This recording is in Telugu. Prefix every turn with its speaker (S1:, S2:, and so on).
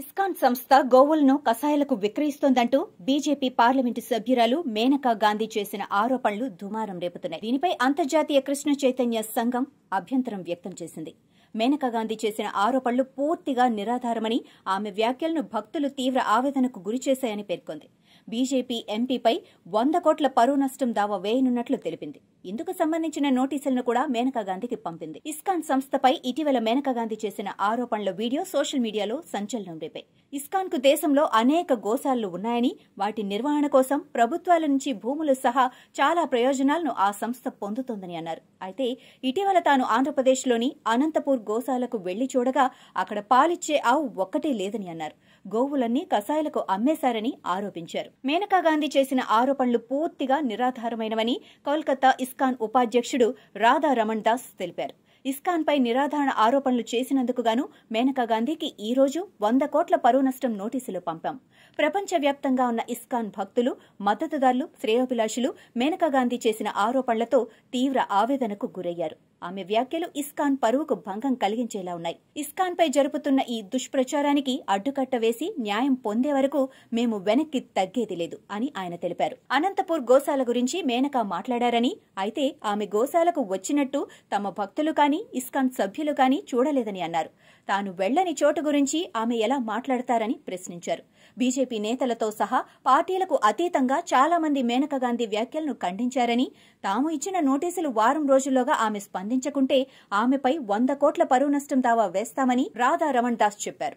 S1: ఇస్కాన్ సంస్థ గోవులను కషాయాలకు విక్రయిస్తోందంటూ బీజేపీ పార్లమెంటు సభ్యురాలు మేనకా గాంధీ చేసిన ఆరోపణలు దుమారం రేపుతున్నాయి దీనిపై అంతర్జాతీయ కృష్ణ చైతన్య సంఘం అభ్యంతరం వ్యక్తం చేసింది మేనకా గాంధీ చేసిన ఆరోపణలు పూర్తిగా నిరాధారమని ఆమె వ్యాఖ్యలను భక్తులు తీవ్ర ఆవేదనకు గురిచేశాయని పేర్కొంది బీజేపీ ఎంపీపై వంద కోట్ల పరువు నష్టం దావా వేయనున్నట్లు తెలిపింది ఇందుకు సంబంధించిన నోటీసులను కూడా మేనకా గాంధీకి పంపింది ఇస్కాన్ సంస్థపై ఇటీవల మేనకా గాంధీ చేసిన ఆరోపణల వీడియో సోషల్ మీడియాలో సంచలనం రేపాయి ఇస్కాన్ కు దేశంలో అనేక గోశాలలు ఉన్నాయని వాటి నిర్వహణ కోసం ప్రభుత్వాల నుంచి భూములు సహా చాలా ప్రయోజనాలను ఆ సంస్థ పొందుతోందని అన్నారు అయితే ఇటీవల తాను ఆంధ్రప్రదేశ్లోని అనంతపూర్ గోశాలకు వెళ్లి చూడగా అక్కడ పాలిచ్చే ఆవు ఒక్కటే లేదని అన్నారు గోవులన్నీ కషాయాలకు అమ్మేశారని ఆరోపించారు మేనకా గాంధీ చేసిన ఆరోపణలు పూర్తిగా నిరాధారమైనవని కోల్కతా ఇస్కాన్ ఉపాధ్యక్షుడు రాధా రమణ్ దాస్ తెలిపారు ఇస్కాన్పై నిరాధారణ ఆరోపణలు చేసినందుకు గాను మేనకా గాంధీకి ఈ రోజు వంద కోట్ల పరువు నష్టం నోటీసులు పంపాం ప్రపంచవ్యాప్తంగా ఉన్న ఇస్కాన్ భక్తులు మద్దతుదారులు శ్రేయోభిలాషులు మేనకా గాంధీ చేసిన ఆరోపణలతో తీవ్ర ఆవేదనకు గురయ్యారు ఆమె వ్యాఖ్యలు ఇస్కాన్ పరువుకు భంగం కలిగించేలా ఉన్నాయి ఇస్కాన్పై జరుపుతున్న ఈ దుష్ప్రచారానికి అడ్డుకట్ట వేసి న్యాయం పొందే వరకు మేము వెనక్కి తగ్గేది లేదు అని ఆయన తెలిపారు అనంతపూర్ గోశాల గురించి మేనకా మాట్లాడారని అయితే ఆమె గోశాలకు వచ్చినట్టు తమ భక్తులు కాని కానీ ఇస్కాన్ సభ్యులు కానీ చూడలేదని అన్నారు తాను వెళ్లని చోటు గురించి ఆమె ఎలా మాట్లాడతారని ప్రశ్నించారు బీజేపీ నేతలతో సహా పార్టీలకు అతీతంగా చాలా మంది మేనకా గాంధీ వ్యాఖ్యలను ఖండించారని తాము ఇచ్చిన నోటీసులు వారం రోజుల్లోగా ఆమె స్పందించకుంటే ఆమెపై వంద కోట్ల పరువు నష్టం దావా వేస్తామని రాధారమణ్ దాస్ చెప్పారు